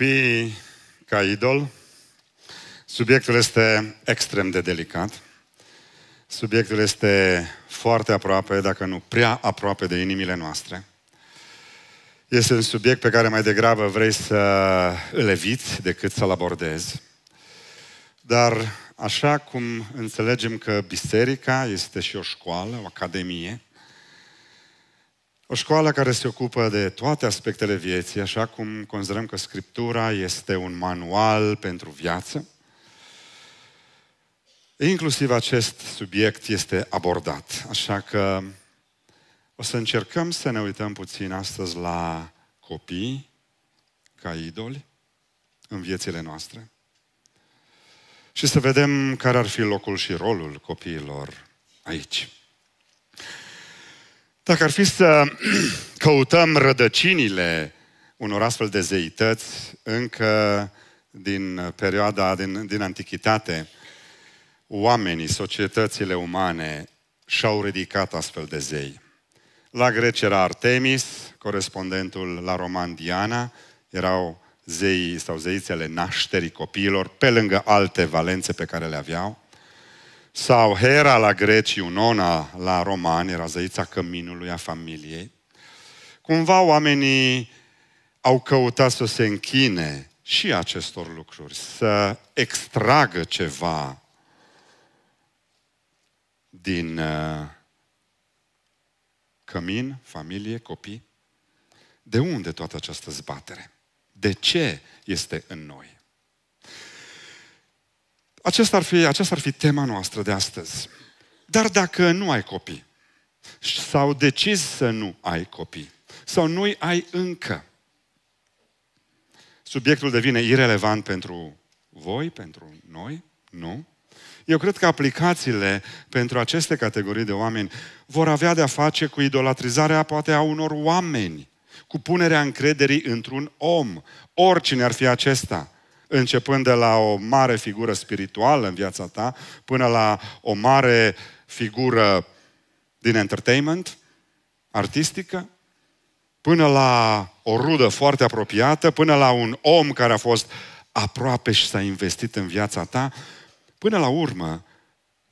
copiii ca idol. Subiectul este extrem de delicat. Subiectul este foarte aproape, dacă nu prea aproape de inimile noastre. Este un subiect pe care mai degrabă vrei să îl eviți decât să-l abordezi. Dar așa cum înțelegem că biserica este și o școală, o academie, o școală care se ocupă de toate aspectele vieții, așa cum considerăm că Scriptura este un manual pentru viață, inclusiv acest subiect este abordat. Așa că o să încercăm să ne uităm puțin astăzi la copii ca idoli în viețile noastre și să vedem care ar fi locul și rolul copiilor aici. Dacă ar fi să căutăm rădăcinile unor astfel de zeități încă din perioada, din, din antichitate, oamenii, societățile umane și-au ridicat astfel de zei. La greci era Artemis, corespondentul la roman Diana, erau zeii sau zeițele nașterii copiilor, pe lângă alte valențe pe care le aveau sau Hera la greci, Unona la romani, era zăița căminului a familiei, cumva oamenii au căutat să se închine și acestor lucruri, să extragă ceva din uh, cămin, familie, copii. De unde toată această zbatere? De ce este în noi? Acesta ar fi, aceasta ar fi tema noastră de astăzi. Dar dacă nu ai copii, sau decizi să nu ai copii, sau nu-i ai încă, subiectul devine irelevant pentru voi, pentru noi? Nu. Eu cred că aplicațiile pentru aceste categorii de oameni vor avea de-a face cu idolatrizarea poate a unor oameni, cu punerea încrederii într-un om, oricine ar fi acesta – începând de la o mare figură spirituală în viața ta, până la o mare figură din entertainment, artistică, până la o rudă foarte apropiată, până la un om care a fost aproape și s-a investit în viața ta, până la urmă,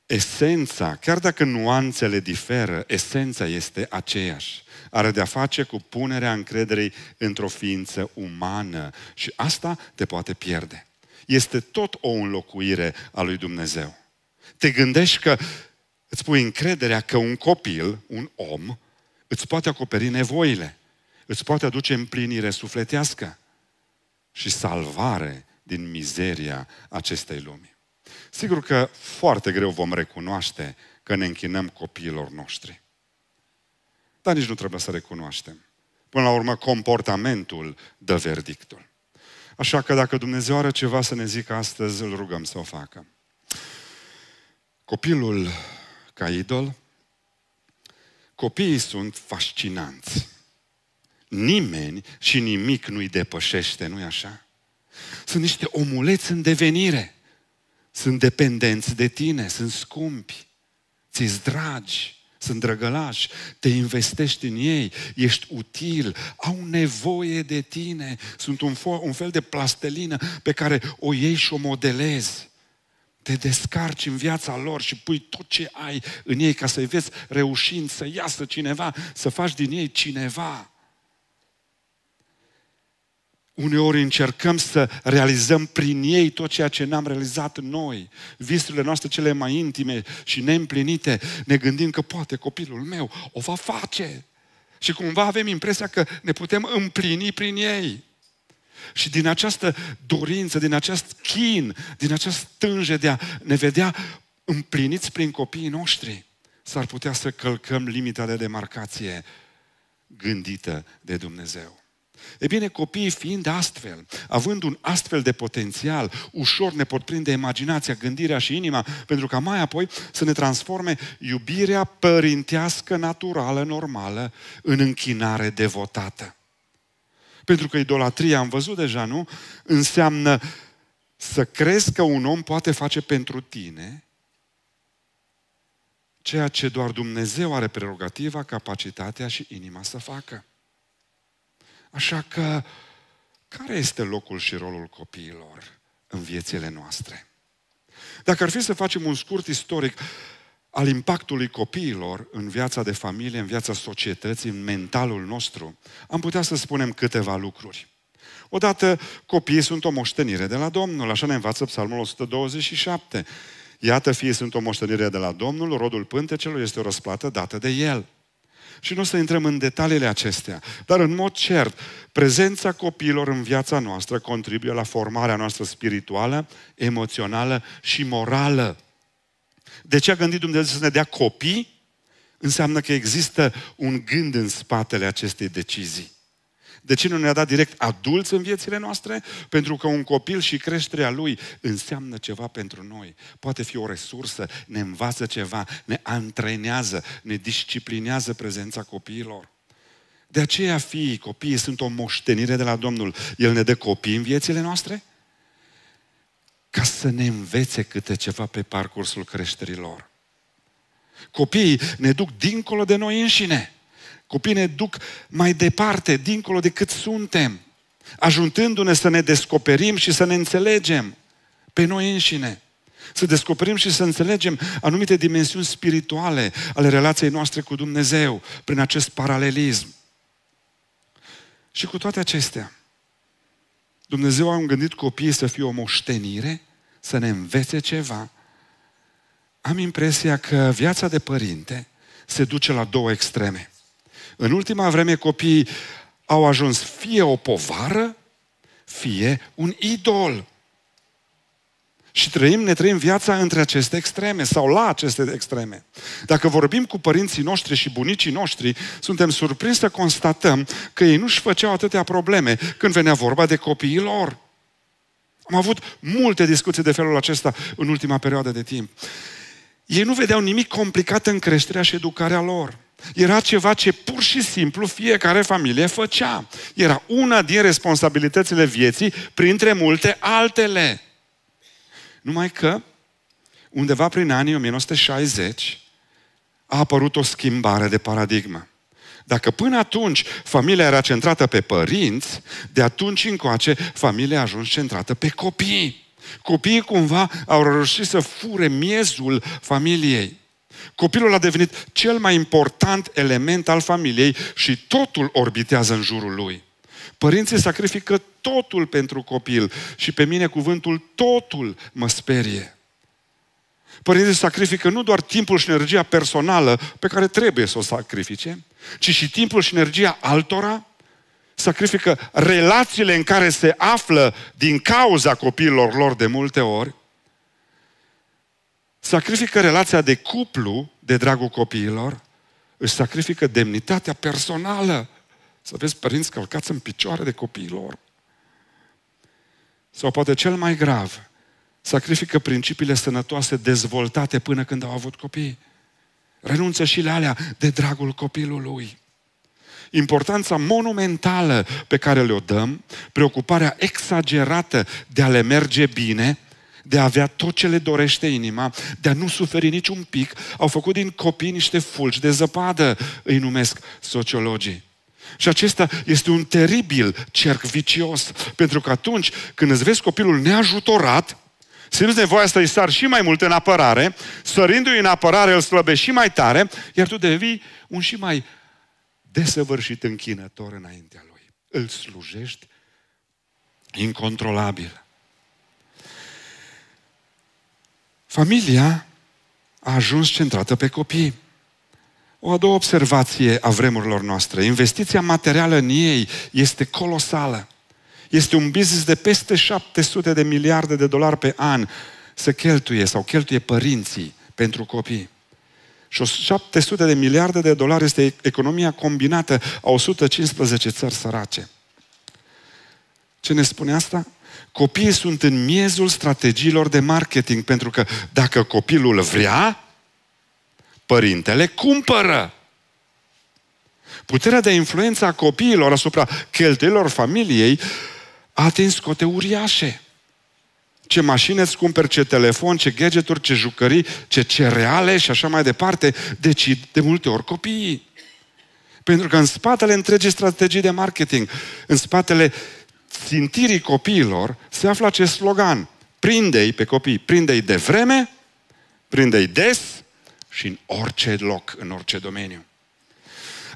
esența, chiar dacă nuanțele diferă, esența este aceeași are de-a face cu punerea încrederei într-o ființă umană și asta te poate pierde. Este tot o înlocuire a lui Dumnezeu. Te gândești că îți pui încrederea că un copil, un om, îți poate acoperi nevoile, îți poate aduce împlinire sufletească și salvare din mizeria acestei lumi. Sigur că foarte greu vom recunoaște că ne închinăm copiilor noștri dar nici nu trebuie să recunoaștem. Până la urmă, comportamentul dă verdictul. Așa că dacă Dumnezeu are ceva să ne zică astăzi, îl rugăm să o facă. Copilul ca idol, copiii sunt fascinanți. Nimeni și nimic nu-i depășește, nu-i așa? Sunt niște omuleți în devenire. Sunt dependenți de tine, sunt scumpi, ți-s dragi sunt drăgălași, te investești în ei, ești util, au nevoie de tine, sunt un, fo- un fel de plastelină pe care o iei și o modelezi. Te descarci în viața lor și pui tot ce ai în ei ca să-i vezi reușind să iasă cineva, să faci din ei cineva uneori încercăm să realizăm prin ei tot ceea ce n-am realizat noi. Visurile noastre cele mai intime și neîmplinite, ne gândim că poate copilul meu o va face. Și cumva avem impresia că ne putem împlini prin ei. Și din această dorință, din acest chin, din acest tânje de a ne vedea împliniți prin copiii noștri, s-ar putea să călcăm limita de demarcație gândită de Dumnezeu. E bine, copiii fiind astfel, având un astfel de potențial, ușor ne pot prinde imaginația, gândirea și inima, pentru ca mai apoi să ne transforme iubirea părintească, naturală, normală, în închinare devotată. Pentru că idolatria, am văzut deja, nu? Înseamnă să crezi că un om poate face pentru tine ceea ce doar Dumnezeu are prerogativa, capacitatea și inima să facă. Așa că, care este locul și rolul copiilor în viețile noastre? Dacă ar fi să facem un scurt istoric al impactului copiilor în viața de familie, în viața societății, în mentalul nostru, am putea să spunem câteva lucruri. Odată, copiii sunt o moștenire de la Domnul, așa ne învață Psalmul 127. Iată, fie sunt o moștenire de la Domnul, rodul pântecelor este o răsplată dată de El. Și nu o să intrăm în detaliile acestea. Dar în mod cert, prezența copiilor în viața noastră contribuie la formarea noastră spirituală, emoțională și morală. De ce a gândit Dumnezeu să ne dea copii? Înseamnă că există un gând în spatele acestei decizii. De ce nu ne-a dat direct adulți în viețile noastre? Pentru că un copil și creșterea lui înseamnă ceva pentru noi. Poate fi o resursă, ne învață ceva, ne antrenează, ne disciplinează prezența copiilor. De aceea fiii, copiii sunt o moștenire de la Domnul. El ne dă copii în viețile noastre ca să ne învețe câte ceva pe parcursul creșterilor. Copiii ne duc dincolo de noi înșine. Copiii ne duc mai departe, dincolo de cât suntem, ajutându-ne să ne descoperim și să ne înțelegem pe noi înșine. Să descoperim și să înțelegem anumite dimensiuni spirituale ale relației noastre cu Dumnezeu prin acest paralelism. Și cu toate acestea, Dumnezeu a gândit copiii să fie o moștenire, să ne învețe ceva. Am impresia că viața de părinte se duce la două extreme. În ultima vreme copiii au ajuns fie o povară, fie un idol. Și trăim, ne trăim viața între aceste extreme sau la aceste extreme. Dacă vorbim cu părinții noștri și bunicii noștri, suntem surprinși să constatăm că ei nu-și făceau atâtea probleme când venea vorba de copiii lor. Am avut multe discuții de felul acesta în ultima perioadă de timp. Ei nu vedeau nimic complicat în creșterea și educarea lor. Era ceva ce pur și simplu fiecare familie făcea. Era una din responsabilitățile vieții, printre multe altele. Numai că, undeva prin anii 1960, a apărut o schimbare de paradigmă. Dacă până atunci familia era centrată pe părinți, de atunci încoace familia a ajuns centrată pe copii. Copiii cumva au reușit să fure miezul familiei. Copilul a devenit cel mai important element al familiei și totul orbitează în jurul lui. Părinții sacrifică totul pentru copil și pe mine cuvântul totul mă sperie. Părinții sacrifică nu doar timpul și energia personală pe care trebuie să o sacrifice, ci și timpul și energia altora, sacrifică relațiile în care se află din cauza copiilor lor de multe ori, sacrifică relația de cuplu de dragul copiilor, își sacrifică demnitatea personală. Să vezi părinți călcați în picioare de copiilor. Sau poate cel mai grav, sacrifică principiile sănătoase dezvoltate până când au avut copii. Renunță și la alea de dragul copilului. Importanța monumentală pe care le-o dăm, preocuparea exagerată de a le merge bine, de a avea tot ce le dorește inima, de a nu suferi niciun pic, au făcut din copii niște fulgi de zăpadă, îi numesc sociologii. Și acesta este un teribil cerc vicios, pentru că atunci când îți vezi copilul neajutorat, simți nevoia să-i sar și mai mult în apărare, sărindu-i în apărare îl slăbești și mai tare, iar tu devii un și mai desăvârșit închinător înaintea lui. Îl slujești incontrolabil. Familia a ajuns centrată pe copii. O a doua observație a vremurilor noastre. Investiția materială în ei este colosală. Este un business de peste 700 de miliarde de dolari pe an să cheltuie sau cheltuie părinții pentru copii. Și 700 de miliarde de dolari este economia combinată a 115 țări sărace. Ce ne spune asta? Copiii sunt în miezul strategiilor de marketing, pentru că dacă copilul vrea, părintele cumpără. Puterea de influență a copiilor asupra cheltuielor familiei a atins cote uriașe. Ce mașini îți cumperi, ce telefon, ce gadgeturi, ce jucării, ce cereale și așa mai departe, decid de multe ori copiii. Pentru că în spatele întregii strategii de marketing, în spatele uh, țintirii copiilor se află acest slogan. Prinde-i pe copii, prinde-i de vreme, prinde-i des și în orice loc, în orice domeniu.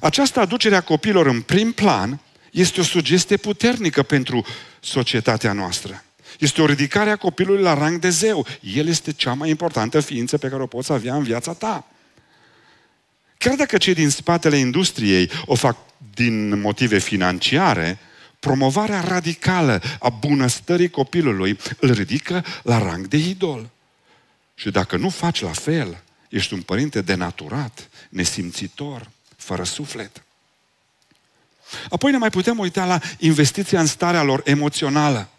Această aducere a copiilor în prim plan este o sugestie puternică pentru societatea noastră. Este o ridicare a copilului la rang de zeu. El este cea mai importantă ființă pe care o poți avea în viața ta. Chiar dacă cei din spatele industriei o fac din motive financiare, promovarea radicală a bunăstării copilului îl ridică la rang de idol. Și dacă nu faci la fel, ești un părinte denaturat, nesimțitor, fără suflet. Apoi ne mai putem uita la investiția în starea lor emoțională.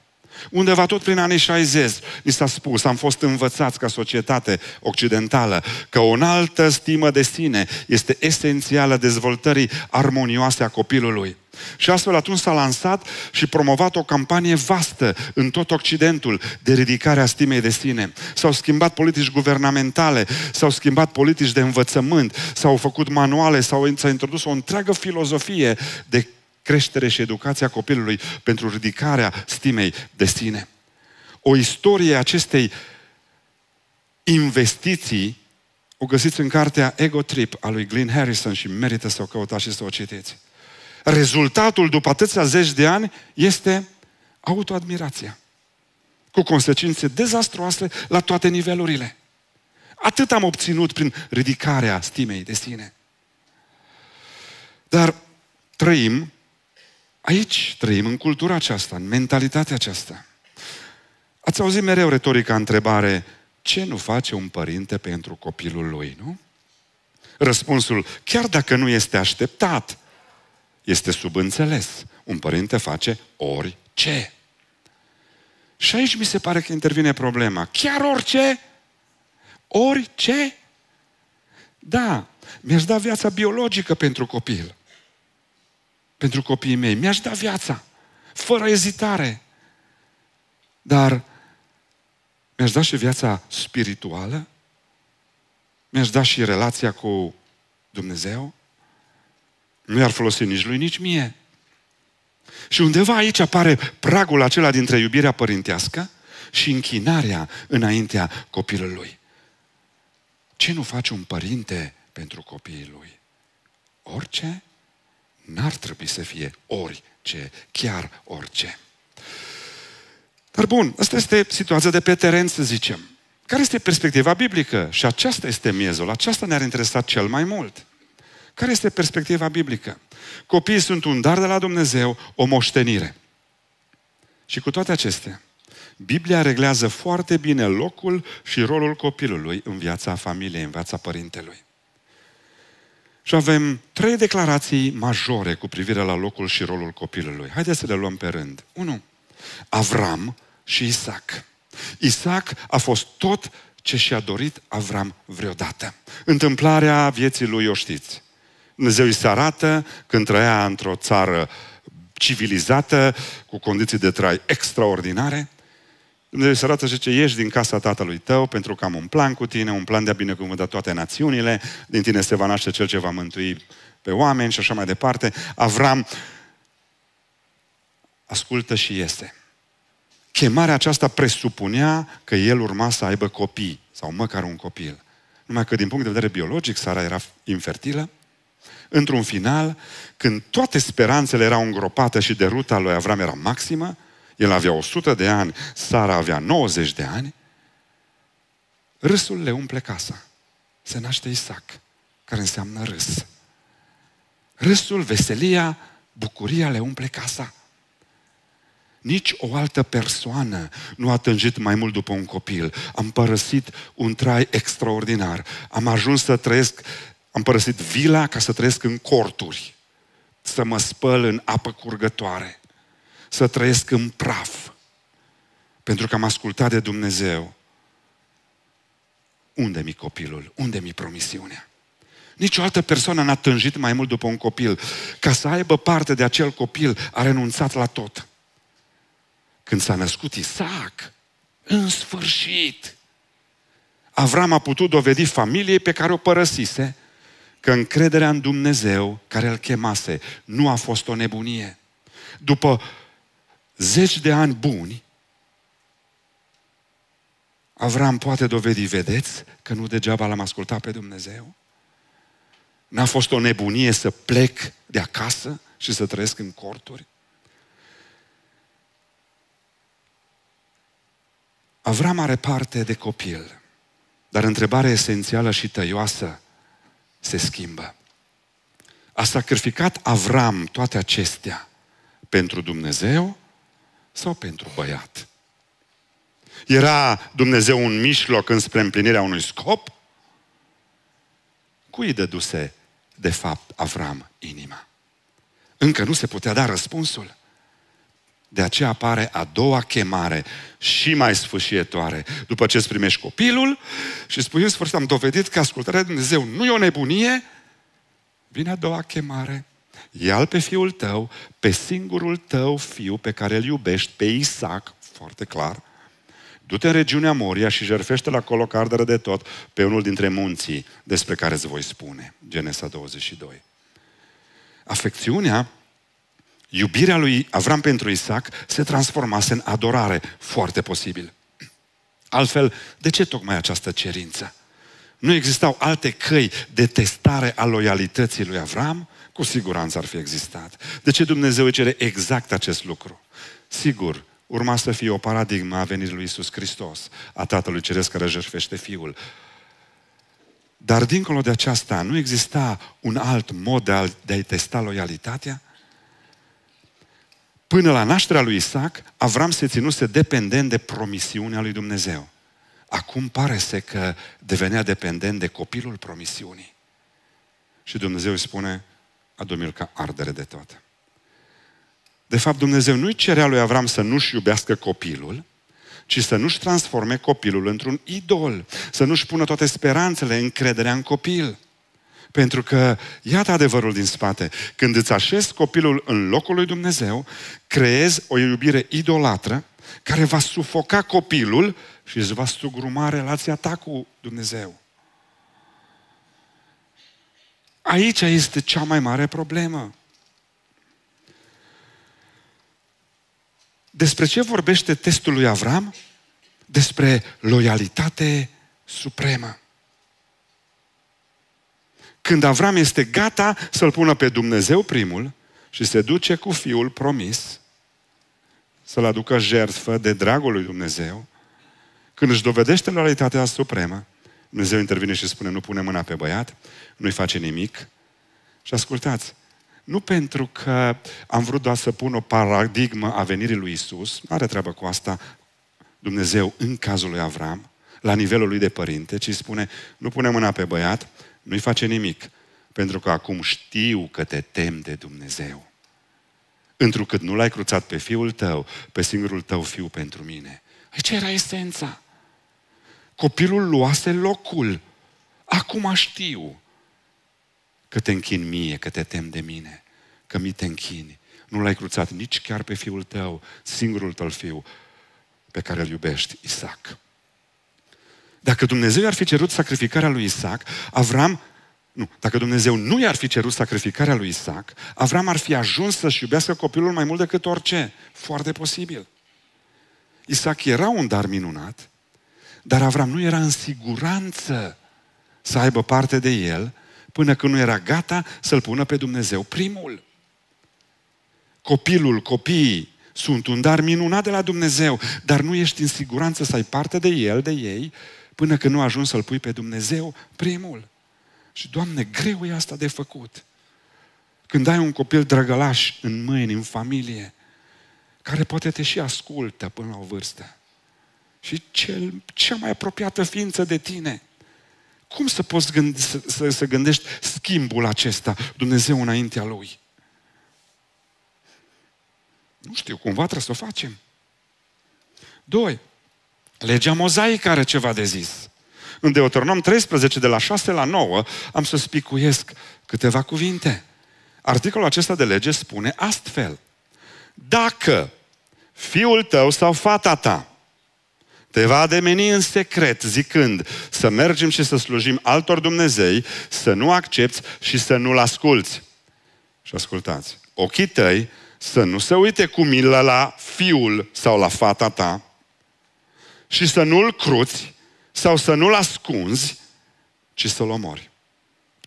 Undeva tot prin anii 60 mi s-a spus, am fost învățați ca societate occidentală, că o înaltă stimă de sine este esențială dezvoltării armonioase a copilului. Și astfel atunci s-a lansat și promovat o campanie vastă în tot Occidentul de ridicare a stimei de sine. S-au schimbat politici guvernamentale, s-au schimbat politici de învățământ, s-au făcut manuale, s-au, a introdus o întreagă filozofie de creștere și educația copilului pentru ridicarea stimei de sine. O istorie acestei investiții o găsiți în cartea Ego Trip a lui Glenn Harrison și merită să o căutați și să o citiți. Rezultatul după atâția zeci de ani este autoadmirația. Cu consecințe dezastroase la toate nivelurile. Atât am obținut prin ridicarea stimei de sine. Dar trăim Aici trăim, în cultura aceasta, în mentalitatea aceasta. Ați auzit mereu retorica întrebare, ce nu face un părinte pentru copilul lui, nu? Răspunsul, chiar dacă nu este așteptat, este subînțeles. Un părinte face orice. Și aici mi se pare că intervine problema. Chiar orice? Orice? Da, mi-aș da viața biologică pentru copil pentru copiii mei. Mi-aș da viața, fără ezitare. Dar mi-aș da și viața spirituală? Mi-aș da și relația cu Dumnezeu? Nu i-ar folosi nici lui, nici mie. Și undeva aici apare pragul acela dintre iubirea părintească și închinarea înaintea copilului. Ce nu face un părinte pentru copiii lui? Orice N-ar trebui să fie orice, chiar orice. Dar bun, asta este situația de pe teren, să zicem. Care este perspectiva biblică? Și aceasta este miezul, aceasta ne-ar interesa cel mai mult. Care este perspectiva biblică? Copiii sunt un dar de la Dumnezeu, o moștenire. Și cu toate acestea, Biblia reglează foarte bine locul și rolul copilului în viața familiei, în viața părintelui. Și avem trei declarații majore cu privire la locul și rolul copilului. Haideți să le luăm pe rând. 1. Avram și Isaac. Isaac a fost tot ce și-a dorit Avram vreodată. Întâmplarea vieții lui o știți. Dumnezeu îi se arată când trăia într-o țară civilizată, cu condiții de trai extraordinare, Dumnezeu se arată și zice, ieși din casa tatălui tău pentru că am un plan cu tine, un plan de a binecuvânta toate națiunile, din tine se va naște cel ce va mântui pe oameni și așa mai departe. Avram ascultă și este. Chemarea aceasta presupunea că el urma să aibă copii, sau măcar un copil. Numai că din punct de vedere biologic, Sara era infertilă. Într-un final, când toate speranțele erau îngropate și deruta lui Avram era maximă, el avea 100 de ani, Sara avea 90 de ani. Râsul le umple casa. Se naște Isaac, care înseamnă râs. Râsul, veselia, bucuria le umple casa. Nici o altă persoană nu a tânjit mai mult după un copil. Am părăsit un trai extraordinar. Am ajuns să trăiesc, am părăsit vila ca să trăiesc în corturi, să mă spăl în apă curgătoare să trăiesc în praf. Pentru că am ascultat de Dumnezeu. Unde mi copilul? Unde mi promisiunea? Nici o altă persoană n-a tânjit mai mult după un copil. Ca să aibă parte de acel copil, a renunțat la tot. Când s-a născut Isaac, în sfârșit, Avram a putut dovedi familiei pe care o părăsise că încrederea în Dumnezeu care îl chemase nu a fost o nebunie. După zeci de ani buni, Avram poate dovedi, vedeți, că nu degeaba l-am ascultat pe Dumnezeu. N-a fost o nebunie să plec de acasă și să trăiesc în corturi. Avram are parte de copil, dar întrebarea esențială și tăioasă se schimbă. A sacrificat Avram toate acestea pentru Dumnezeu sau pentru băiat? Era Dumnezeu un mijloc înspre împlinirea unui scop? Cui dăduse, de fapt, Avram inima? Încă nu se putea da răspunsul. De aceea apare a doua chemare și mai sfâșietoare. După ce îți primești copilul și spui în sfârșit am dovedit că ascultarea de Dumnezeu nu e o nebunie, vine a doua chemare ia pe fiul tău, pe singurul tău fiu pe care îl iubești, pe Isaac, foarte clar, du-te în regiunea Moria și jerfește la acolo ca de tot pe unul dintre munții despre care îți voi spune. Genesa 22. Afecțiunea, iubirea lui Avram pentru Isaac se transformase în adorare, foarte posibil. Altfel, de ce tocmai această cerință? Nu existau alte căi de testare a loialității lui Avram cu siguranță ar fi existat. De ce Dumnezeu îi cere exact acest lucru? Sigur, urma să fie o paradigmă a venirii lui Isus Hristos, a Tatălui Ceresc care jărfește Fiul. Dar dincolo de aceasta, nu exista un alt mod de a, de a testa loialitatea? Până la nașterea lui Isaac, Avram se ținuse dependent de promisiunea lui Dumnezeu. Acum pare să că devenea dependent de copilul promisiunii. Și Dumnezeu îi spune, a ca ardere de tot. De fapt, Dumnezeu nu-i cerea lui Avram să nu-și iubească copilul, ci să nu-și transforme copilul într-un idol, să nu-și pună toate speranțele, încrederea în copil. Pentru că, iată adevărul din spate, când îți așezi copilul în locul lui Dumnezeu, creezi o iubire idolatră care va sufoca copilul și îți va sugruma relația ta cu Dumnezeu. Aici este cea mai mare problemă. Despre ce vorbește testul lui Avram? Despre loialitate supremă. Când Avram este gata să-l pună pe Dumnezeu primul și se duce cu fiul promis să-l aducă jertfă de dragul lui Dumnezeu, când își dovedește loialitatea supremă, Dumnezeu intervine și spune, nu pune mâna pe băiat, nu-i face nimic. Și ascultați, nu pentru că am vrut doar să pun o paradigmă a venirii lui Isus, are treabă cu asta Dumnezeu în cazul lui Avram, la nivelul lui de părinte, ci spune, nu pune mâna pe băiat, nu-i face nimic, pentru că acum știu că te tem de Dumnezeu. Întrucât nu l-ai cruțat pe fiul tău, pe singurul tău fiu pentru mine. Aici era esența. Copilul luase locul. Acum știu că te închin mie, că te tem de mine, că mi te închini. Nu l-ai cruțat nici chiar pe fiul tău, singurul tău fiu pe care îl iubești, Isaac. Dacă Dumnezeu ar fi cerut sacrificarea lui Isaac, Avram nu, dacă Dumnezeu nu i-ar fi cerut sacrificarea lui Isaac, Avram ar fi ajuns să-și iubească copilul mai mult decât orice. Foarte posibil. Isaac era un dar minunat, dar Avram nu era în siguranță să aibă parte de el până când nu era gata să-l pună pe Dumnezeu primul. Copilul, copiii sunt un dar minunat de la Dumnezeu, dar nu ești în siguranță să ai parte de el, de ei, până când nu ajungi să-l pui pe Dumnezeu primul. Și, Doamne, greu e asta de făcut. Când ai un copil drăgălaș în mâini, în familie, care poate te și ascultă până la o vârstă, și cel, cea mai apropiată ființă de tine. Cum să poți gândi, să, să, să gândești schimbul acesta, Dumnezeu înaintea Lui? Nu știu, cumva trebuie să o facem. Doi, legea mozaică are ceva de zis. În Deuteronom 13, de la 6 la 9, am să spicuiesc câteva cuvinte. Articolul acesta de lege spune astfel. Dacă fiul tău sau fata ta te va ademeni în secret, zicând să mergem și să slujim altor Dumnezei, să nu accepti și să nu-L asculți. Și ascultați, ochii tăi să nu se uite cu milă la fiul sau la fata ta și să nu-l cruți sau să nu-l ascunzi, ci să-l omori.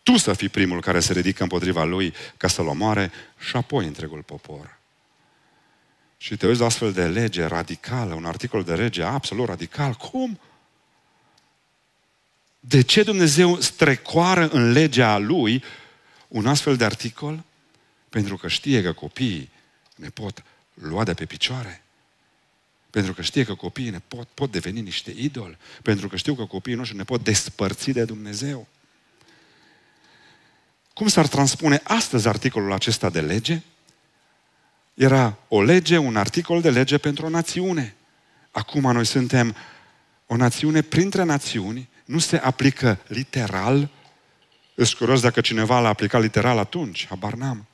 Tu să fii primul care se ridică împotriva lui ca să-l omoare și apoi întregul popor. Și te uiți la astfel de lege radicală, un articol de lege absolut radical. Cum? De ce Dumnezeu strecoară în legea lui un astfel de articol? Pentru că știe că copiii ne pot lua de pe picioare. Pentru că știe că copiii ne pot, pot deveni niște idoli. Pentru că știu că copiii noștri ne pot despărți de Dumnezeu. Cum s-ar transpune astăzi articolul acesta de lege? Era o lege, un articol de lege pentru o națiune. Acum noi suntem o națiune printre națiuni, nu se aplică literal. Îți curios dacă cineva l-a aplicat literal atunci, habar n-am.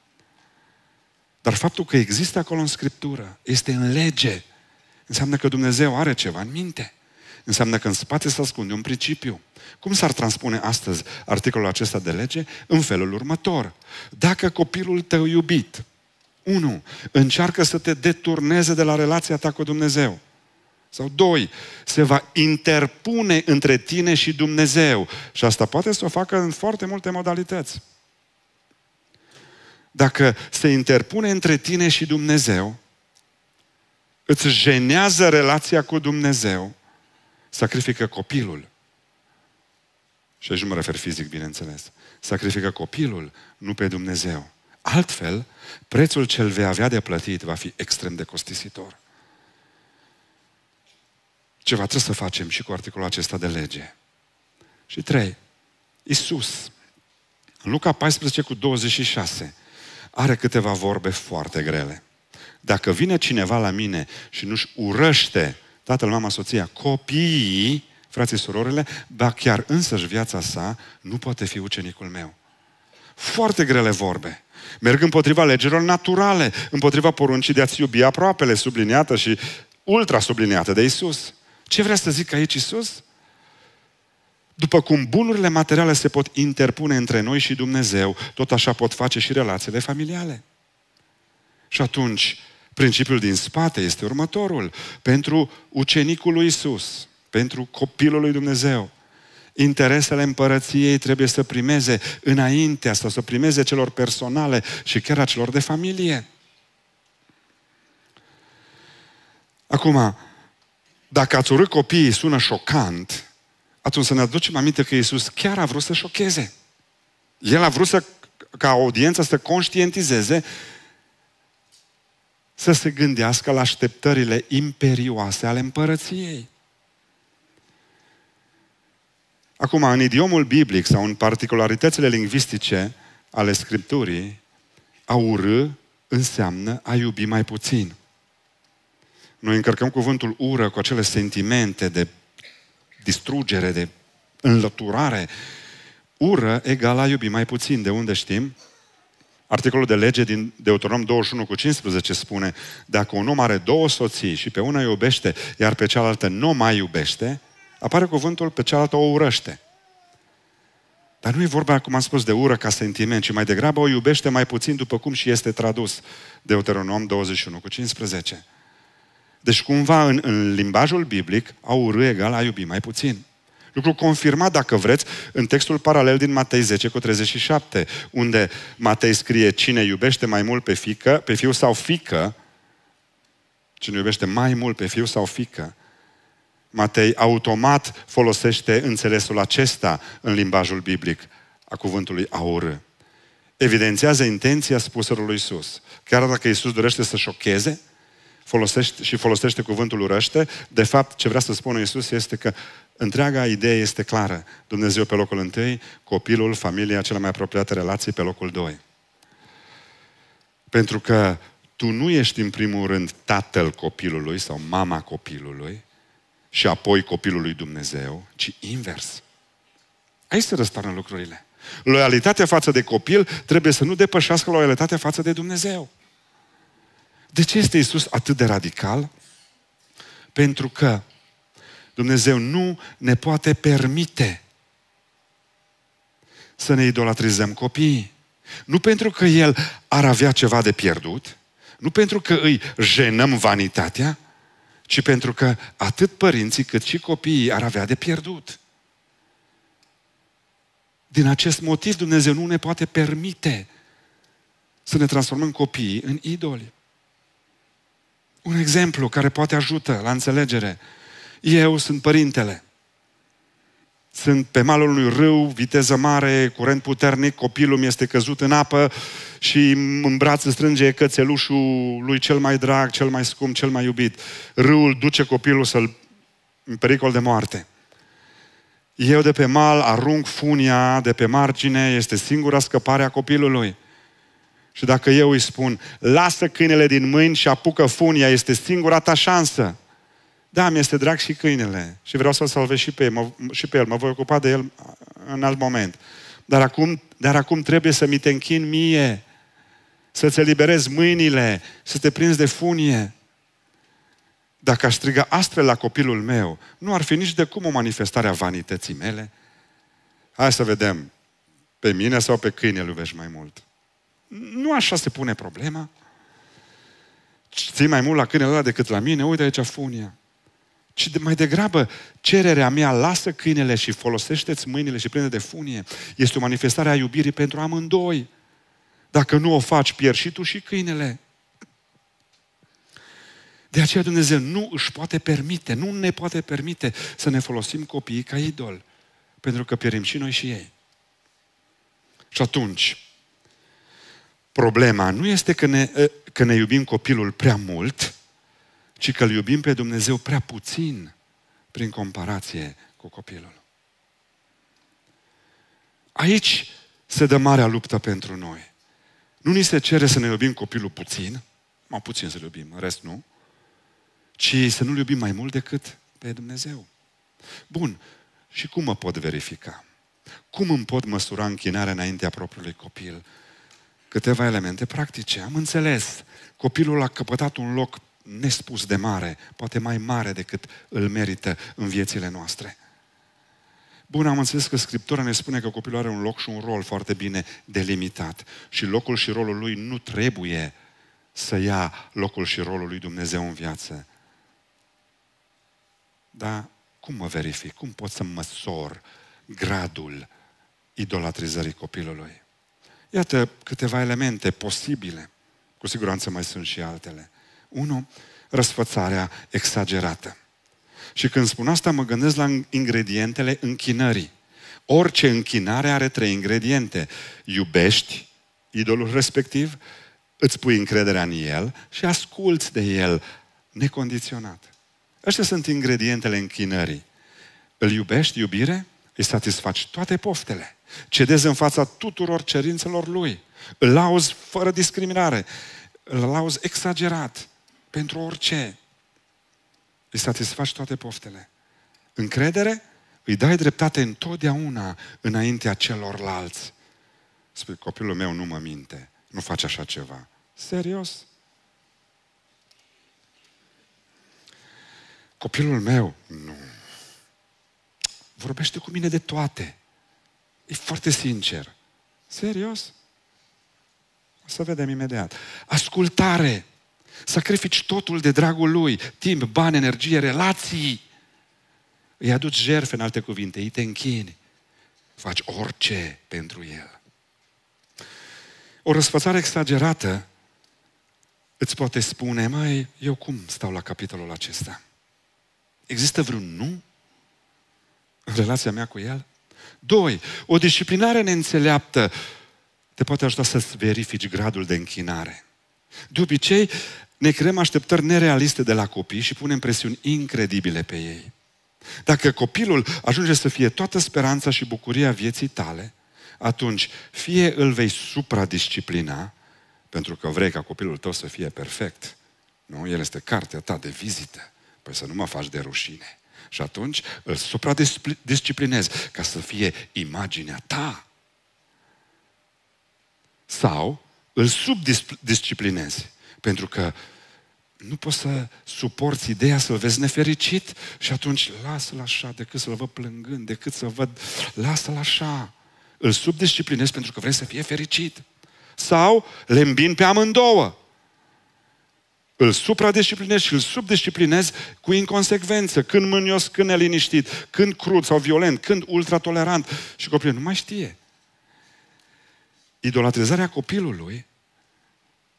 Dar faptul că există acolo în Scriptură, este în lege, înseamnă că Dumnezeu are ceva în minte. Înseamnă că în spate se ascunde un principiu. Cum s-ar transpune astăzi articolul acesta de lege? În felul următor. Dacă copilul tău iubit 1. Încearcă să te deturneze de la relația ta cu Dumnezeu. Sau doi, se va interpune între tine și Dumnezeu. Și asta poate să o facă în foarte multe modalități. Dacă se interpune între tine și Dumnezeu, îți jenează relația cu Dumnezeu, sacrifică copilul. Și aici nu mă refer fizic, bineînțeles. Sacrifică copilul, nu pe Dumnezeu. Altfel, prețul cel vei avea de plătit va fi extrem de costisitor. Ceva trebuie să facem și cu articolul acesta de lege. Și trei, Isus, în Luca 14 cu 26, are câteva vorbe foarte grele. Dacă vine cineva la mine și nu-și urăște tatăl, mama, soția, copiii, frații, surorile, dar chiar însăși viața sa, nu poate fi ucenicul meu. Foarte grele vorbe. Merg împotriva legilor naturale, împotriva poruncii de a-ți iubi aproapele, subliniată și ultra subliniată de Isus. Ce vrea să zică aici Isus? După cum bunurile materiale se pot interpune între noi și Dumnezeu, tot așa pot face și relațiile familiale. Și atunci, principiul din spate este următorul. Pentru ucenicul lui Isus, pentru copilul lui Dumnezeu, Interesele împărăției trebuie să primeze înaintea sau să primeze celor personale și chiar a celor de familie. Acum, dacă ați urât copiii sună șocant, atunci să ne aducem aminte că Iisus chiar a vrut să șocheze. El a vrut să, ca audiența să conștientizeze să se gândească la așteptările imperioase ale împărăției. Acum, în idiomul biblic sau în particularitățile lingvistice ale Scripturii, a ură înseamnă a iubi mai puțin. Noi încărcăm cuvântul ură cu acele sentimente de distrugere, de înlăturare. Ură egal a iubi mai puțin. De unde știm? Articolul de lege din Deuteronom 21 cu 15 spune Dacă un om are două soții și pe una iubește, iar pe cealaltă nu mai iubește, apare cuvântul pe cealaltă o urăște. Dar nu e vorba, cum am spus, de ură ca sentiment, ci mai degrabă o iubește mai puțin după cum și este tradus Deuteronom 21 cu 15. Deci cumva în, în limbajul biblic au urâ egal a iubi mai puțin. Lucru confirmat, dacă vreți, în textul paralel din Matei 10 cu 37, unde Matei scrie cine iubește mai mult pe, fică, pe fiu sau fică, cine iubește mai mult pe fiu sau fică, Matei automat folosește înțelesul acesta în limbajul biblic a cuvântului aur. Evidențiază intenția spusă lui Isus. Chiar dacă Isus dorește să șocheze folosește, și folosește cuvântul urăște, de fapt ce vrea să spună Isus este că întreaga idee este clară. Dumnezeu pe locul întâi, copilul, familia, cele mai apropiate relații pe locul doi. Pentru că tu nu ești în primul rând tatăl copilului sau mama copilului, și apoi copilul lui Dumnezeu, ci invers. Aici se răstară lucrurile. Loialitatea față de copil trebuie să nu depășească loialitatea față de Dumnezeu. De ce este Isus atât de radical? Pentru că Dumnezeu nu ne poate permite să ne idolatrizăm copiii. Nu pentru că El ar avea ceva de pierdut, nu pentru că îi jenăm vanitatea, și pentru că atât părinții cât și copiii ar avea de pierdut. Din acest motiv Dumnezeu nu ne poate permite să ne transformăm copiii în idoli. Un exemplu care poate ajută la înțelegere. Eu sunt părintele. Sunt pe malul unui râu, viteză mare, curent puternic, copilul mi este căzut în apă și în braț strânge cățelușul lui cel mai drag, cel mai scump, cel mai iubit. Râul duce copilul să-l în pericol de moarte. Eu de pe mal arunc funia de pe margine, este singura scăpare a copilului. Și dacă eu îi spun, lasă câinele din mâini și apucă funia, este singura ta șansă. Da, mi este drag și câinele și vreau să-l salvez și pe, el, mă, și pe el. Mă voi ocupa de el în alt moment. Dar acum, dar acum trebuie să mi te închin mie, să-ți eliberezi mâinile, să te prinzi de funie. Dacă aș striga astfel la copilul meu, nu ar fi nici de cum o manifestare a vanității mele. Hai să vedem, pe mine sau pe câine îl iubești mai mult. Nu așa se pune problema. Ții mai mult la câinele ăla decât la mine, uite aici funia ci de mai degrabă cererea mea, lasă câinele și folosește-ți mâinile și prinde de funie, este o manifestare a iubirii pentru amândoi. Dacă nu o faci, pierzi și tu și câinele. De aceea Dumnezeu nu își poate permite, nu ne poate permite să ne folosim copiii ca idol, pentru că pierim și noi și ei. Și atunci, problema nu este că ne, că ne iubim copilul prea mult, ci că îl iubim pe Dumnezeu prea puțin prin comparație cu copilul. Aici se dă marea luptă pentru noi. Nu ni se cere să ne iubim copilul puțin, mai puțin să-l iubim, în rest nu, ci să nu-l iubim mai mult decât pe Dumnezeu. Bun, și cum mă pot verifica? Cum îmi pot măsura închinarea înaintea propriului copil? Câteva elemente practice. Am înțeles, copilul a căpătat un loc nespus de mare, poate mai mare decât îl merită în viețile noastre. Bun, am înțeles că Scriptura ne spune că copilul are un loc și un rol foarte bine delimitat și locul și rolul lui nu trebuie să ia locul și rolul lui Dumnezeu în viață. Dar cum mă verific? Cum pot să măsor gradul idolatrizării copilului? Iată câteva elemente posibile. Cu siguranță mai sunt și altele. 1. Răsfățarea exagerată. Și când spun asta, mă gândesc la ingredientele închinării. Orice închinare are trei ingrediente. Iubești idolul respectiv, îți pui încrederea în el și asculți de el necondiționat. Ăștia sunt ingredientele închinării. Îl iubești, iubire, îi satisfaci toate poftele. Cedezi în fața tuturor cerințelor lui. Îl auzi fără discriminare. Îl auzi exagerat pentru orice. Îi satisfaci toate poftele. Încredere, îi dai dreptate întotdeauna înaintea celorlalți. Spui, copilul meu nu mă minte, nu face așa ceva. Serios? Copilul meu, nu. Vorbește cu mine de toate. E foarte sincer. Serios? O să vedem imediat. Ascultare. Sacrifici totul de dragul lui, timp, bani, energie, relații. Îi aduci jerfe, în alte cuvinte, îi te închini. Faci orice pentru el. O răsfățare exagerată îți poate spune, mai eu cum stau la capitolul acesta? Există vreun nu în relația mea cu el? Doi, o disciplinare neînțeleaptă te poate ajuta să-ți verifici gradul de închinare. De obicei, ne creăm așteptări nerealiste de la copii și punem presiuni incredibile pe ei. Dacă copilul ajunge să fie toată speranța și bucuria vieții tale, atunci fie îl vei supradisciplina, pentru că vrei ca copilul tău să fie perfect, nu? El este cartea ta de vizită. Păi să nu mă faci de rușine. Și atunci îl supradisciplinezi ca să fie imaginea ta. Sau îl subdisciplinezi. Pentru că nu poți să suporți ideea să-l vezi nefericit și atunci lasă-l așa decât să-l văd plângând, decât să văd, lasă-l așa. Îl subdisciplinezi pentru că vrei să fie fericit. Sau le îmbin pe amândouă. Îl supradisciplinezi și îl subdisciplinezi cu inconsecvență, când mânios, când neliniștit, când crud sau violent, când ultratolerant. Și copilul nu mai știe idolatrizarea copilului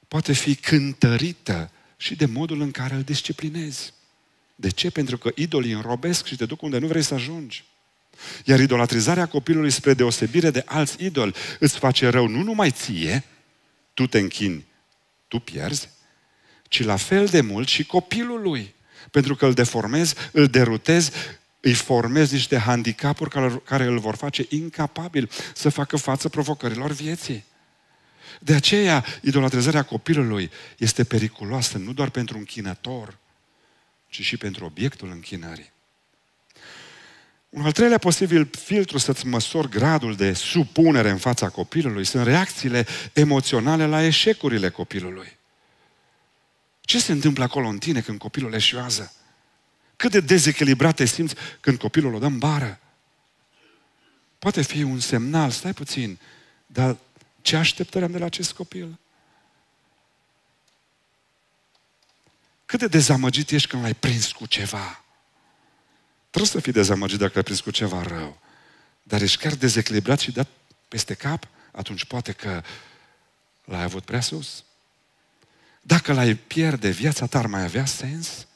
poate fi cântărită și de modul în care îl disciplinezi. De ce? Pentru că idolii înrobesc și te duc unde nu vrei să ajungi. Iar idolatrizarea copilului spre deosebire de alți idoli îți face rău nu numai ție, tu te închini, tu pierzi, ci la fel de mult și copilului. Pentru că îl deformezi, îl derutezi, îi formez niște handicapuri care, care îl vor face incapabil să facă față provocărilor vieții. De aceea, idolatrizarea copilului este periculoasă nu doar pentru închinător, ci și pentru obiectul închinării. Un al treilea posibil filtru să-ți măsori gradul de supunere în fața copilului sunt reacțiile emoționale la eșecurile copilului. Ce se întâmplă acolo în tine când copilul eșuează? Cât de dezechilibrat te simți când copilul o dă în bară? Poate fi un semnal, stai puțin, dar ce așteptări am de la acest copil? Cât de dezamăgit ești când l-ai prins cu ceva? Trebuie să fii dezamăgit dacă l-ai prins cu ceva rău. Dar ești chiar dezechilibrat și dat peste cap? Atunci poate că l-ai avut prea sus. Dacă l-ai pierde, viața ta ar mai avea sens?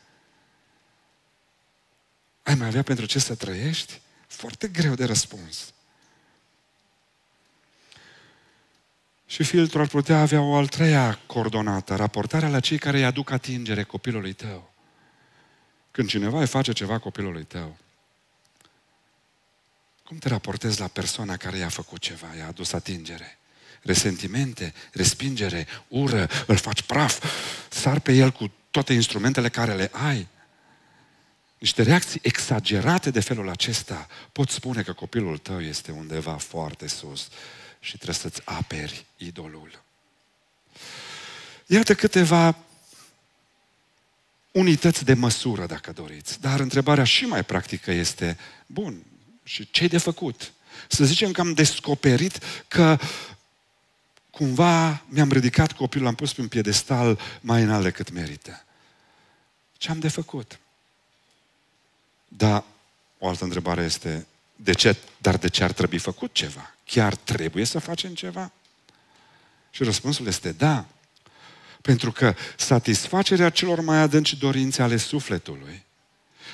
ai mai avea pentru ce să trăiești? Foarte greu de răspuns. Și filtrul ar putea avea o al treia coordonată, raportarea la cei care îi aduc atingere copilului tău. Când cineva îi face ceva copilului tău, cum te raportezi la persoana care i-a făcut ceva, i-a adus atingere? Resentimente, respingere, ură, îl faci praf, sar pe el cu toate instrumentele care le ai niște reacții exagerate de felul acesta, pot spune că copilul tău este undeva foarte sus și trebuie să-ți aperi idolul. Iată câteva unități de măsură, dacă doriți. Dar întrebarea și mai practică este, bun, și ce de făcut? Să zicem că am descoperit că cumva mi-am ridicat copilul, l-am pus pe un piedestal mai înalt decât merită. Ce am de făcut? Dar o altă întrebare este, de ce, dar de ce ar trebui făcut ceva? Chiar trebuie să facem ceva? Și răspunsul este da. Pentru că satisfacerea celor mai adânci dorințe ale sufletului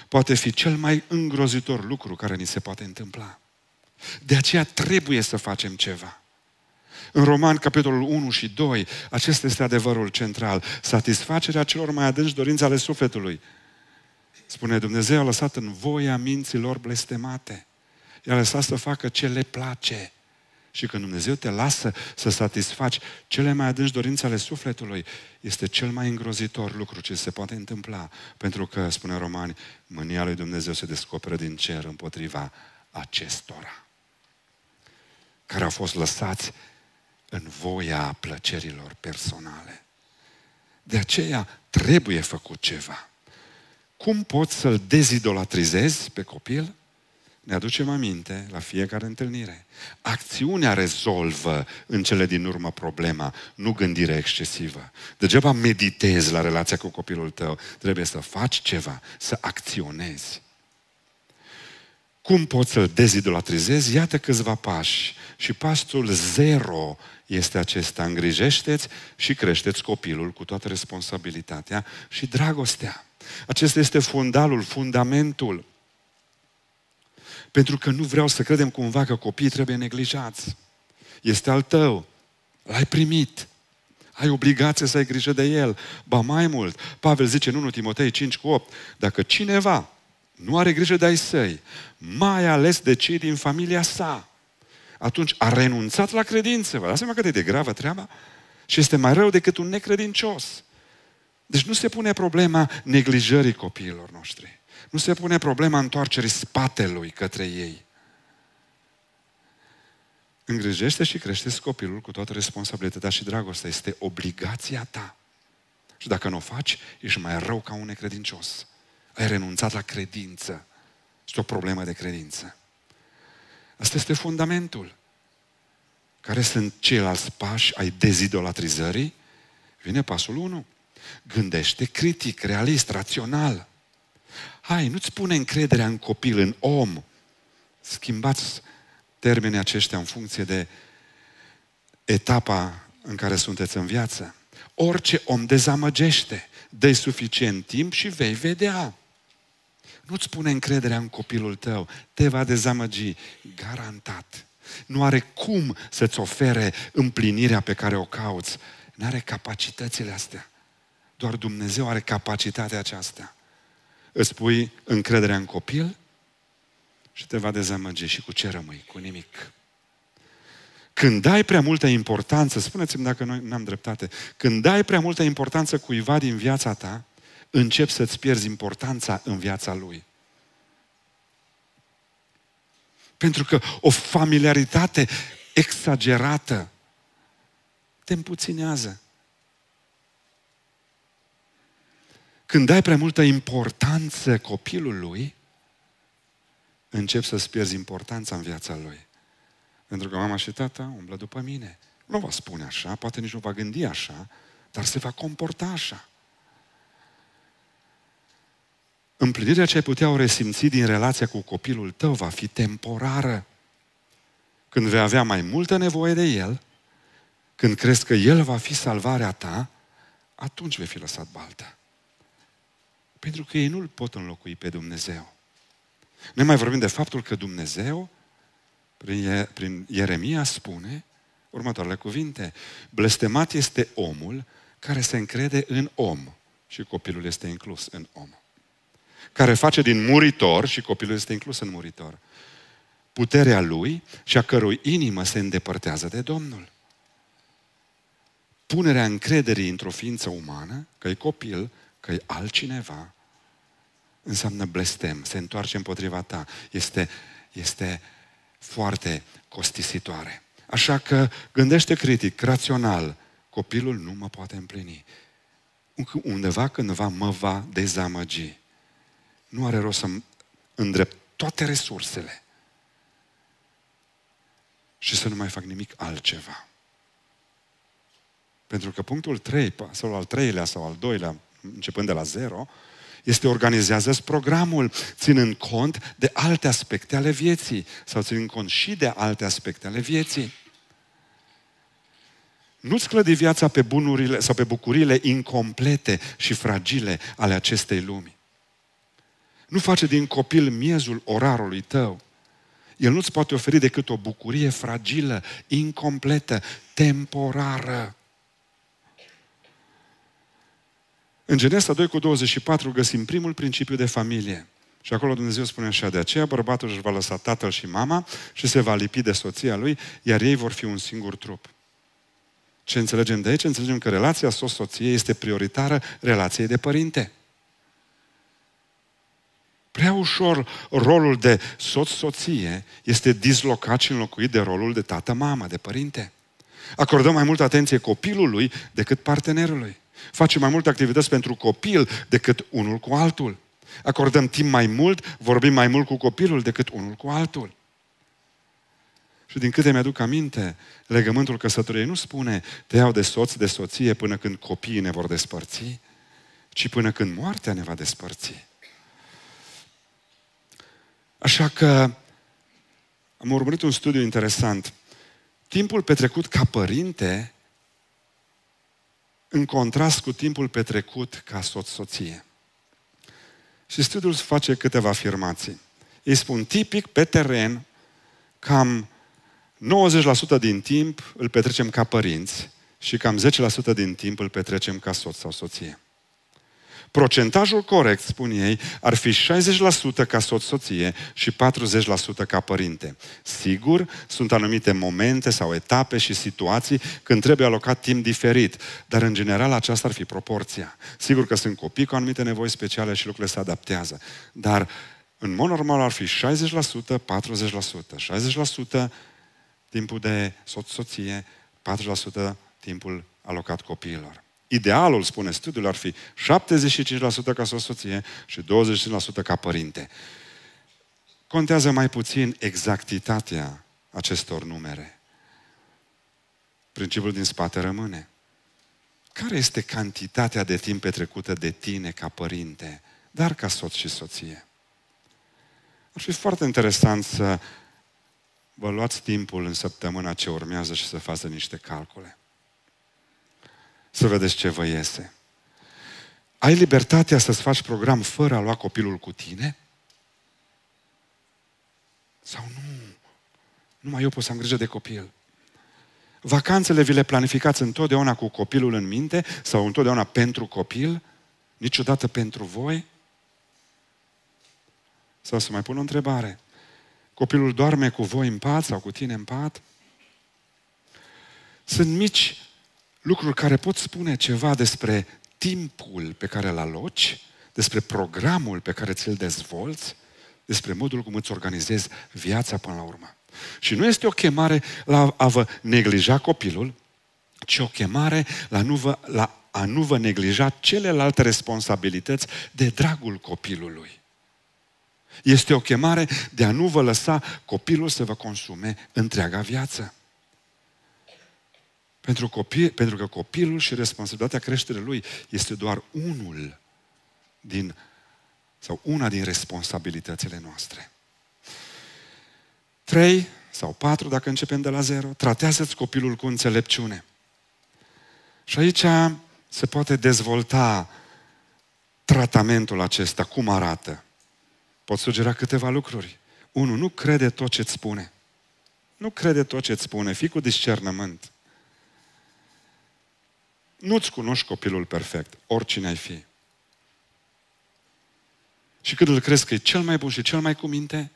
poate fi cel mai îngrozitor lucru care ni se poate întâmpla. De aceea trebuie să facem ceva. În Roman, capitolul 1 și 2, acesta este adevărul central. Satisfacerea celor mai adânci dorințe ale sufletului Spune, Dumnezeu a lăsat în voia minților blestemate. I-a lăsat să facă ce le place. Și când Dumnezeu te lasă să satisfaci cele mai adânci dorințe ale sufletului, este cel mai îngrozitor lucru ce se poate întâmpla. Pentru că, spune Romani, mânia lui Dumnezeu se descoperă din cer împotriva acestora care au fost lăsați în voia plăcerilor personale. De aceea trebuie făcut ceva cum pot să-l dezidolatrizezi pe copil? Ne aducem aminte la fiecare întâlnire. Acțiunea rezolvă în cele din urmă problema, nu gândirea excesivă. Degeaba meditezi la relația cu copilul tău, trebuie să faci ceva, să acționezi. Cum poți să-l dezidolatrizezi? Iată câțiva pași. Și pasul zero este acesta. Îngrijește-ți și creșteți copilul cu toată responsabilitatea și dragostea. Acesta este fundalul, fundamentul. Pentru că nu vreau să credem cumva că copiii trebuie neglijați. Este al tău. L-ai primit. Ai obligație să ai grijă de el. Ba mai mult, Pavel zice în 1 Timotei 5 cu 8, dacă cineva nu are grijă de ai săi, mai ales de cei din familia sa. Atunci a renunțat la credință. Vă dați seama cât e de gravă treaba? Și este mai rău decât un necredincios. Deci nu se pune problema neglijării copiilor noștri. Nu se pune problema întoarcerii spatelui către ei. Îngrijește și crește copilul cu toată responsabilitatea și dragostea. Este obligația ta. Și dacă nu o faci, ești mai rău ca un necredincios. Ai renunțat la credință. Este o problemă de credință. Asta este fundamentul. Care sunt ceilalți pași ai dezidolatrizării? Vine pasul 1. Gândește critic, realist, rațional. Hai, nu-ți pune încrederea în copil, în om. Schimbați termenii aceștia în funcție de etapa în care sunteți în viață. Orice om dezamăgește. dă suficient timp și vei vedea. Nu-ți pune încrederea în copilul tău, te va dezamăgi, garantat. Nu are cum să-ți ofere împlinirea pe care o cauți. Nu are capacitățile astea. Doar Dumnezeu are capacitatea aceasta. Îți pui încrederea în copil și te va dezamăgi. Și cu ce rămâi? Cu nimic. Când dai prea multă importanță, spuneți-mi dacă noi n-am dreptate, când dai prea multă importanță cuiva din viața ta, Încep să-ți pierzi importanța în viața lui. Pentru că o familiaritate exagerată te împuținează. Când dai prea multă importanță copilului, încep să-ți pierzi importanța în viața lui. Pentru că mama și tata umblă după mine. Nu va spune așa, poate nici nu va gândi așa, dar se va comporta așa. Împlinirea ce ai putea o resimți din relația cu copilul tău va fi temporară. Când vei avea mai multă nevoie de el, când crezi că el va fi salvarea ta, atunci vei fi lăsat baltă. Pentru că ei nu-L pot înlocui pe Dumnezeu. Noi mai vorbim de faptul că Dumnezeu, prin Ieremia, spune următoarele cuvinte. Blestemat este omul care se încrede în om. Și copilul este inclus în om care face din muritor, și copilul este inclus în muritor, puterea lui și a cărui inimă se îndepărtează de Domnul. Punerea încrederii într-o ființă umană, că e copil, că e altcineva, înseamnă blestem, se întoarce împotriva ta. Este, este foarte costisitoare. Așa că gândește critic, rațional, copilul nu mă poate împlini. Undeva, cândva mă va dezamăgi nu are rost să îndrept toate resursele și să nu mai fac nimic altceva. Pentru că punctul 3, sau al treilea sau al doilea, începând de la zero, este organizează programul, ținând cont de alte aspecte ale vieții sau ținând cont și de alte aspecte ale vieții. Nu-ți clădi viața pe bunurile sau pe bucurile incomplete și fragile ale acestei lumi. Nu face din copil miezul orarului tău. El nu-ți poate oferi decât o bucurie fragilă, incompletă, temporară. În Genesa 2 cu 24 găsim primul principiu de familie. Și acolo Dumnezeu spune așa, de aceea bărbatul își va lăsa tatăl și mama și se va lipi de soția lui, iar ei vor fi un singur trup. Ce înțelegem de aici? Înțelegem că relația soț-soție este prioritară relației de părinte. Prea ușor rolul de soț-soție este dislocat și înlocuit de rolul de tată-mamă, de părinte. Acordăm mai multă atenție copilului decât partenerului. Facem mai multe activități pentru copil decât unul cu altul. Acordăm timp mai mult, vorbim mai mult cu copilul decât unul cu altul. Și din câte mi-aduc aminte, legământul căsătoriei nu spune te iau de soț, de soție până când copiii ne vor despărți, ci până când moartea ne va despărți. Așa că am urmărit un studiu interesant. Timpul petrecut ca părinte în contrast cu timpul petrecut ca soț-soție. Și studiul face câteva afirmații. Ei spun, tipic, pe teren, cam 90% din timp îl petrecem ca părinți și cam 10% din timp îl petrecem ca soț sau soție. Procentajul corect, spun ei, ar fi 60% ca soț-soție și 40% ca părinte. Sigur, sunt anumite momente sau etape și situații când trebuie alocat timp diferit, dar în general aceasta ar fi proporția. Sigur că sunt copii cu anumite nevoi speciale și lucrurile se adaptează, dar în mod normal ar fi 60%, 40%. 60% timpul de soț-soție, 40% timpul alocat copiilor. Idealul, spune studiul, ar fi 75% ca soție și 25% ca părinte. Contează mai puțin exactitatea acestor numere. Principiul din spate rămâne. Care este cantitatea de timp petrecută de tine ca părinte, dar ca soț și soție? Ar fi foarte interesant să vă luați timpul în săptămâna ce urmează și să faceți niște calcule să vedeți ce vă iese. Ai libertatea să-ți faci program fără a lua copilul cu tine? Sau nu? Numai eu pot să am grijă de copil. Vacanțele vi le planificați întotdeauna cu copilul în minte sau întotdeauna pentru copil? Niciodată pentru voi? Sau să mai pun o întrebare. Copilul doarme cu voi în pat sau cu tine în pat? Sunt mici lucruri care pot spune ceva despre timpul pe care îl aloci, despre programul pe care ți-l dezvolți, despre modul cum îți organizezi viața până la urmă. Și nu este o chemare la a vă neglija copilul, ci o chemare la, nu vă, la a nu vă neglija celelalte responsabilități de dragul copilului. Este o chemare de a nu vă lăsa copilul să vă consume întreaga viață. Pentru, copii, pentru că copilul și responsabilitatea creșterii lui este doar unul din, sau una din responsabilitățile noastre. Trei sau patru, dacă începem de la zero, tratează-ți copilul cu înțelepciune. Și aici se poate dezvolta tratamentul acesta, cum arată. Pot sugera câteva lucruri. Unu, nu crede tot ce-ți spune. Nu crede tot ce-ți spune, fii cu discernământ. Nu-ți cunoști copilul perfect, oricine ai fi. Și când îl crezi că e cel mai bun și cel mai cu minte,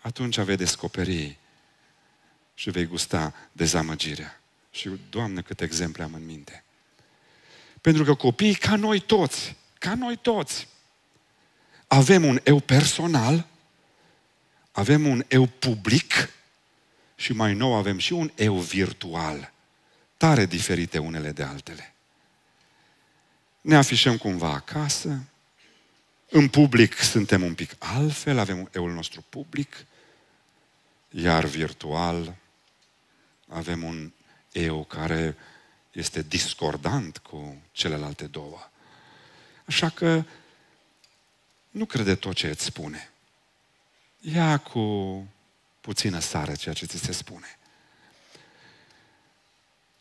atunci vei descoperi și vei gusta dezamăgirea. Și, Doamne, câte exemple am în minte. Pentru că copiii, ca noi toți, ca noi toți, avem un eu personal, avem un eu public și mai nou avem și un eu virtual tare diferite unele de altele. Ne afișăm cumva acasă, în public suntem un pic altfel, avem eul nostru public, iar virtual avem un eu care este discordant cu celelalte două. Așa că nu crede tot ce îți spune. Ia cu puțină sare ceea ce ți se spune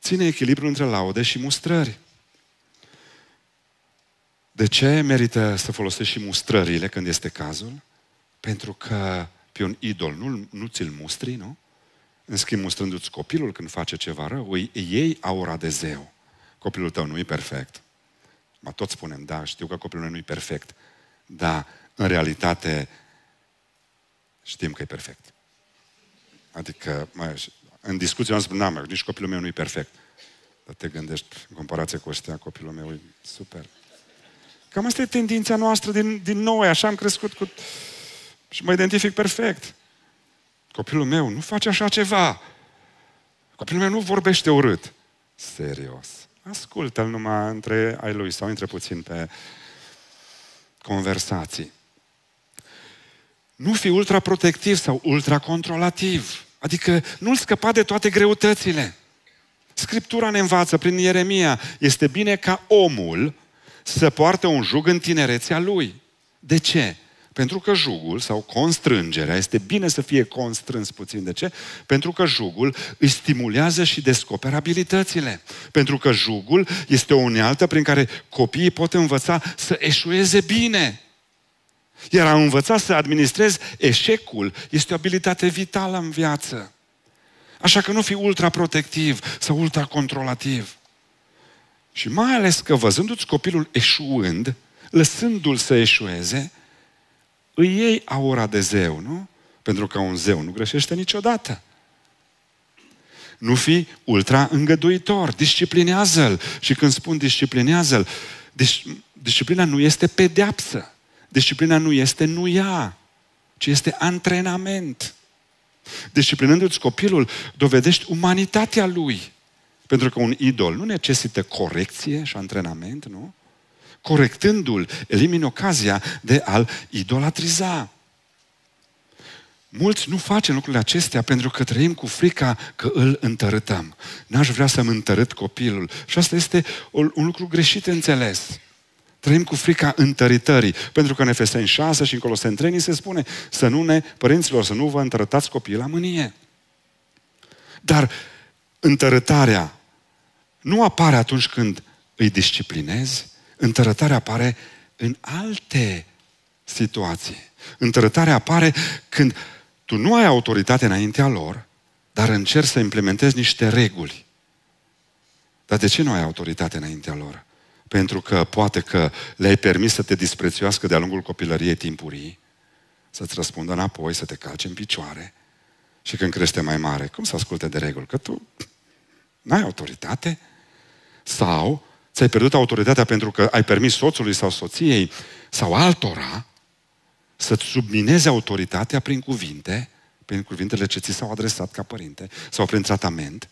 ține echilibru între laude și mustrări. De ce merită să folosești și mustrările când este cazul? Pentru că pe un idol nu, nu ți-l mustri, nu? În schimb, mustrându-ți copilul când face ceva rău, îi iei aura de zeu. Copilul tău nu e perfect. Ma tot spunem, da, știu că copilul nu e perfect, dar în realitate știm că e perfect. Adică, mai, în discuție am spus, n-am, nici copilul meu nu e perfect. Dar te gândești, în comparație cu ăștia, copilul meu e super. Cam asta e tendința noastră din, din noi, așa am crescut cu... Și mă identific perfect. Copilul meu nu face așa ceva. Copilul meu nu vorbește urât. Serios. Ascultă-l numai între ai lui sau între puțin pe conversații. Nu fi ultraprotectiv sau ultracontrolativ. Adică nu-l scăpa de toate greutățile. Scriptura ne învață prin Ieremia, este bine ca omul să poarte un jug în tinerețea lui. De ce? Pentru că jugul sau constrângerea, este bine să fie constrâns puțin. De ce? Pentru că jugul îi stimulează și descoperă abilitățile. Pentru că jugul este o unealtă prin care copiii pot învăța să eșueze bine. Iar a învăța să administrezi eșecul este o abilitate vitală în viață. Așa că nu fi ultraprotectiv sau ultracontrolativ. Și mai ales că văzându-ți copilul eșuând, lăsându-l să eșueze, îi iei aura de zeu, nu? Pentru că un zeu nu greșește niciodată. Nu fi ultra îngăduitor, disciplinează-l. Și când spun disciplinează-l, dis- disciplina nu este pedeapsă. Disciplina nu este nu ea, ci este antrenament. Disciplinându-ți copilul, dovedești umanitatea lui. Pentru că un idol nu necesită corecție și antrenament, nu? Corectându-l, elimini ocazia de a-l idolatriza. Mulți nu facem lucrurile acestea pentru că trăim cu frica că îl întărâtăm. N-aș vrea să-mi întărât copilul. Și asta este un lucru greșit înțeles. Trăim cu frica întăritării. Pentru că în Efeseni 6 și în ni se spune să nu ne, părinților, să nu vă întărătați copiii la mânie. Dar întărătarea nu apare atunci când îi disciplinezi, întărătarea apare în alte situații. Întărătarea apare când tu nu ai autoritate înaintea lor, dar încerci să implementezi niște reguli. Dar de ce nu ai autoritate înaintea lor? pentru că poate că le-ai permis să te disprețuiască de-a lungul copilăriei timpurii, să-ți răspundă înapoi, să te calce în picioare și când crește mai mare, cum să asculte de reguli? Că tu n-ai autoritate sau ți-ai pierdut autoritatea pentru că ai permis soțului sau soției sau altora să-ți submineze autoritatea prin cuvinte, prin cuvintele ce ți s-au adresat ca părinte sau prin tratament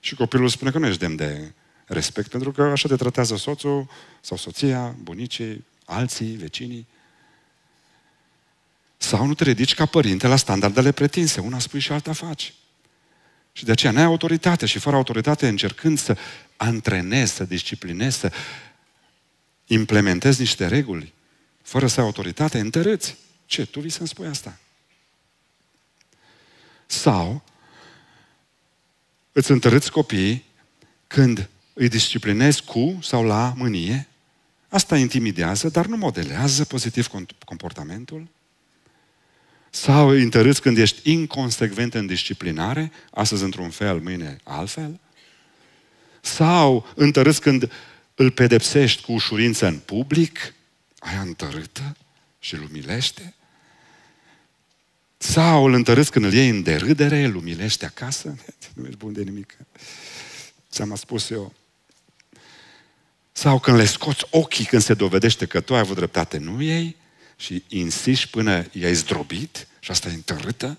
și copilul spune că nu ești demn de respect, pentru că așa te tratează soțul sau soția, bunicii, alții, vecinii. Sau nu te ridici ca părinte la standardele pretinse. Una spui și alta faci. Și de aceea n-ai autoritate și fără autoritate încercând să antrenezi, să disciplinezi, să implementezi niște reguli, fără să ai autoritate, întărâți. Ce? Tu vii să-mi spui asta. Sau îți întărâți copiii când îi disciplinezi cu sau la mânie. Asta intimidează, dar nu modelează pozitiv comportamentul. Sau îi întărâți când ești inconsecvent în disciplinare, astăzi într-un fel, mâine altfel. Sau întărâți când îl pedepsești cu ușurință în public, aia întărâtă și îl umilește. Sau îl întărâți când îl iei în derâdere, îl umilește acasă. Nu ești bun de nimic. Ți-am spus eu. Sau când le scoți ochii când se dovedește că tu ai avut dreptate, nu ei? Și insiști până i-ai zdrobit și asta e întărâtă?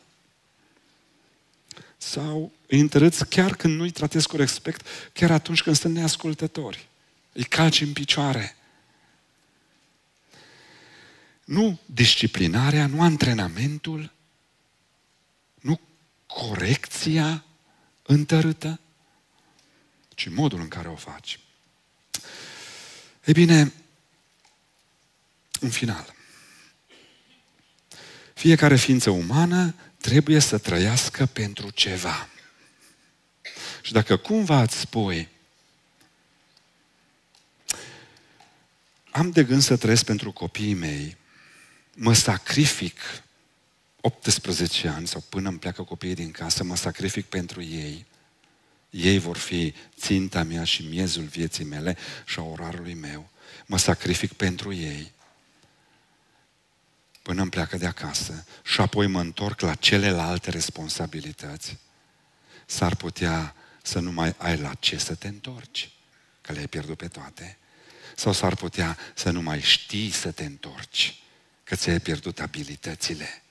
Sau îi întărâți chiar când nu-i tratezi cu respect, chiar atunci când sunt neascultători. Îi calci în picioare. Nu disciplinarea, nu antrenamentul, nu corecția întărâtă, ci modul în care o faci. Ei bine, în final, fiecare ființă umană trebuie să trăiască pentru ceva. Și dacă cumva îți spui, am de gând să trăiesc pentru copiii mei, mă sacrific 18 ani sau până îmi pleacă copiii din casă, mă sacrific pentru ei, ei vor fi ținta mea și miezul vieții mele și a orarului meu. Mă sacrific pentru ei până îmi pleacă de acasă și apoi mă întorc la celelalte responsabilități, s-ar putea să nu mai ai la ce să te întorci, că le-ai pierdut pe toate, sau s-ar putea să nu mai știi să te întorci, că ți-ai pierdut abilitățile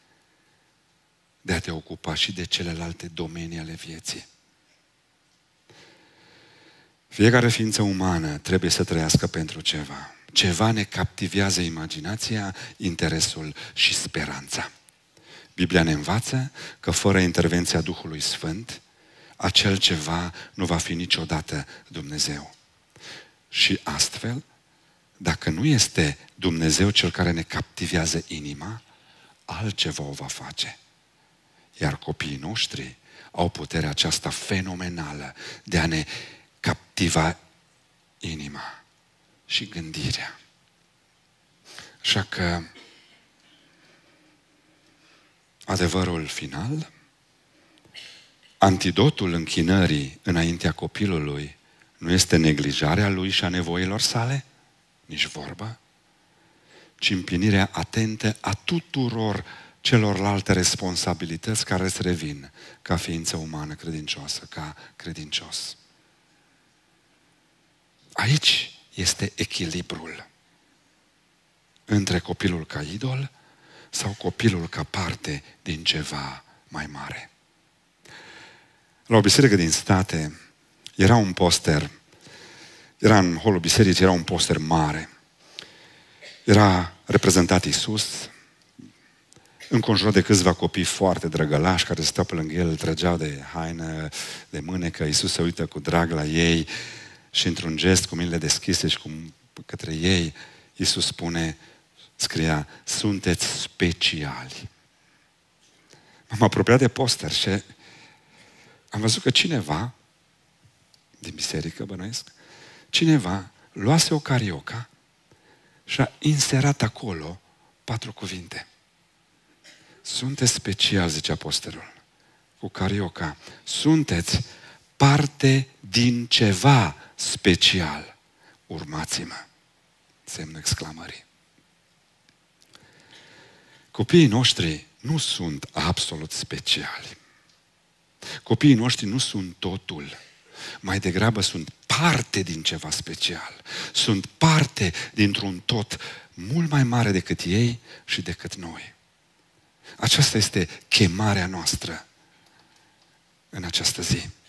de a te ocupa și de celelalte domenii ale vieții. Fiecare ființă umană trebuie să trăiască pentru ceva. Ceva ne captivează imaginația, interesul și speranța. Biblia ne învață că fără intervenția Duhului Sfânt, acel ceva nu va fi niciodată Dumnezeu. Și astfel, dacă nu este Dumnezeu cel care ne captivează inima, altceva o va face. Iar copiii noștri au puterea aceasta fenomenală de a ne captiva inima și gândirea. Așa că adevărul final, antidotul închinării înaintea copilului nu este neglijarea lui și a nevoilor sale, nici vorba, ci împlinirea atentă a tuturor celorlalte responsabilități care îți revin ca ființă umană credincioasă, ca credincios. Aici este echilibrul între copilul ca idol sau copilul ca parte din ceva mai mare. La o biserică din state era un poster, era în holul bisericii, era un poster mare. Era reprezentat Iisus înconjurat de câțiva copii foarte drăgălași care stau pe lângă el, trăgeau de haină, de mânecă, Iisus se uită cu drag la ei, și într-un gest cu mâinile deschise și cu, către ei, Iisus spune, scria, sunteți speciali. M-am apropiat de poster și am văzut că cineva, din biserică bănuiesc, cineva luase o carioca și a inserat acolo patru cuvinte. Sunteți special, zice apostolul, cu carioca. Sunteți parte din ceva special. Urmați-mă! Semnul exclamării. Copiii noștri nu sunt absolut speciali. Copiii noștri nu sunt totul. Mai degrabă sunt parte din ceva special. Sunt parte dintr-un tot mult mai mare decât ei și decât noi. Aceasta este chemarea noastră în această zi.